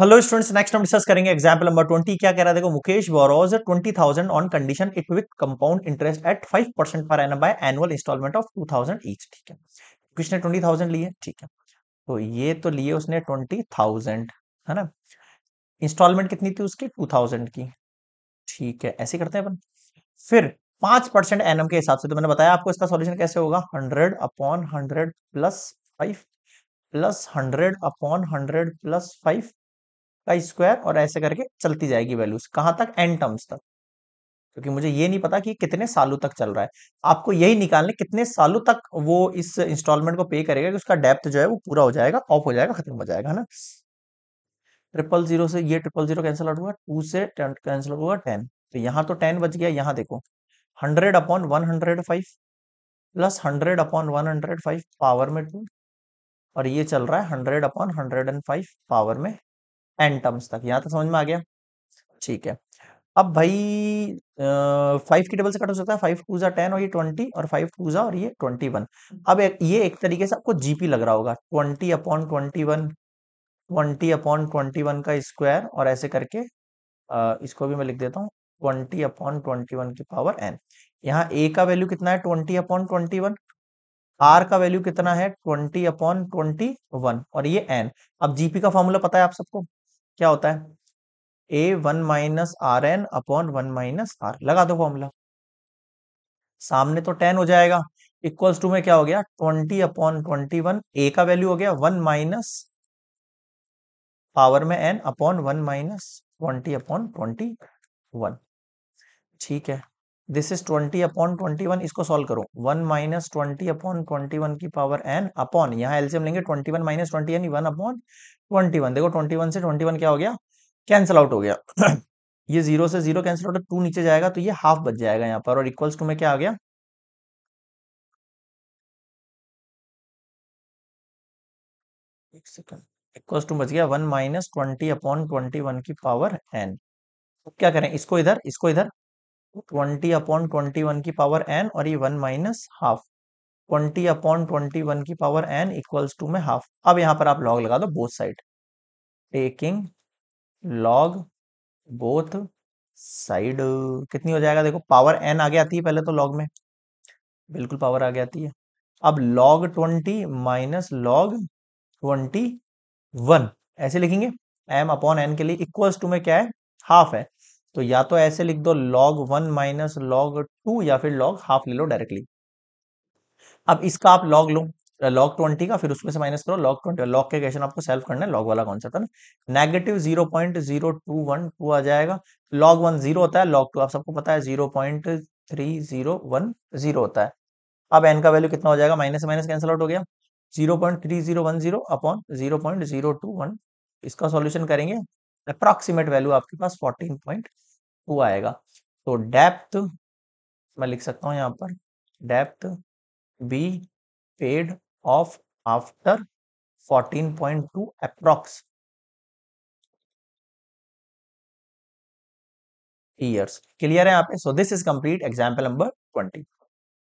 hello students next हम discuss करेंगे example number twenty क्या कह रहा है देखो Mukesh borrows twenty thousand on condition it with compound interest at five percent per an by annual instalment of two thousand each ठीक है किसने ट्वेंटी थाउजेंड लिए ठीक है तो ये तो लिए उसने ट्वेंटी थाउजेंड है ना इंस्टॉलमेंट कितनी थी उसकी टू थाउजेंड की ठीक है ऐसे करते हैं अपन फिर पांच परसेंट एनएम के हिसाब से तो मैंने बताया आपको इसका सोल्यूशन कैसे होगा hundred upon hundred plus five plus hundred upon hundred plus five का स्क्वायर और ऐसे करके चलती जाएगी वैल्यूज कहां तक एन टर्म्स तक क्योंकि मुझे ये नहीं पता कि कितने सालों तक चल रहा है आपको यही निकालने कितने सालों तक वो इस इंस्टॉलमेंट को पे करेगा कि उसका डेप्थ जो है वो पूरा हो जाएगा ऑफ हो जाएगा खत्म हो जाएगा ना ट्रिपल जीरो से ये ट्रिपल जीरो कैंसिल आउट हुआ टू से कैंसिल हुआ टेन तो यहाँ तो टेन बच गया यहाँ देखो hundred upon one hundred five plus hundred upon one hundred five power में टू और ये चल रहा है hundred upon hundred and five power में एन टर्म्स तक यहाँ तक तो समझ में आ गया ठीक है अब भाई फाइव की टेबल से कट हो सकता है फाइव टू जा टेन और ये ट्वेंटी और फाइव टू जा और ये ट्वेंटी वन अब एक, ये एक तरीके से आपको जीपी लग रहा होगा twenty upon twenty one twenty upon twenty one का स्क्वायर और ऐसे करके आ, इसको भी मैं लिख देता हूँ ट्वेंटी अपॉन ट्वेंटी वन की पावर एन यहाँ ए का वैल्यू कितना है twenty upon twenty one r का वैल्यू कितना है ट्वेंटी अपॉन ट्वेंटी वन और ये एन अब जीपी का फॉर्मूला पता है आप सबको क्या होता है a one minus r n upon one minus r लगा दो फॉर्मूला सामने तो टेन हो जाएगा इक्वल्स टू में क्या हो गया twenty upon twenty one a का वैल्यू हो गया वन माइनस पावर में n upon one minus twenty upon twenty one ठीक है this is twenty upon twenty one इसको सोल्व करो one minus twenty upon twenty one की पावर एन अपॉन यहाँ एल्सियम लेंगे ट्वेंटी वन माइनस ट्वेंटी यानी one upon twenty one देखो twenty one से ट्वेंटी वन क्या हो गया कैंसिल आउट हो गया ये जीरो से जीरो कैंसिल आउट टू नीचे जाएगा तो ये हाफ बच जाएगा यहाँ पर और इक्वल्स टू में क्या आ गया एक सेकंड इक्वल्स टू बच गया one minus twenty upon twenty one की पावर एन क्या करें इसको इधर इसको इधर ट्वेंटी अपॉन ट्वेंटी वन की पावर एन और ये one minus half twenty upon twenty one की पावर एन इक्वल्स टू में हाफ अब यहाँ पर आप लॉग लगा दो both side taking log both side कितनी हो जाएगा देखो पावर एन आगे आती है पहले तो लॉग में बिल्कुल पावर आगे आती है अब log twenty minus log twenty one ऐसे लिखेंगे एम अपॉन एन के लिए इक्वल्स टू में क्या है हाफ है तो या तो ऐसे लिख दो log one minus log two या फिर लॉग हाफ ले लो डायरेक्टली अब इसका आप लॉग लो लॉग ट्वेंटी का फिर उसमें से माइनस करो लॉग ट्वेंटी लॉग के क्वेश्चन आपको सेल्फ करना है लॉग वाला कॉन्सेप्ट है ना negative zero point zero two one two आ जाएगा लॉग वन जीरो होता है लॉग टू आप सबको पता है zero point three zero one zero होता है अब एन का वैल्यू कितना हो जाएगा माइनस माइनस कैंसिल आउट हो गया zero point three zero one zero upon zero point zero two one इसका सॉल्यूशन करेंगे अप्रॉक्सीमेट वैल्यू आपके पास फोर्टीन पॉइंट टू आएगा तो डेप्थ मैं लिख सकता हूँ यहाँ पर डेप्थ be paid off after 14.2 approx years clear है यहाँ पे so this is complete example number 20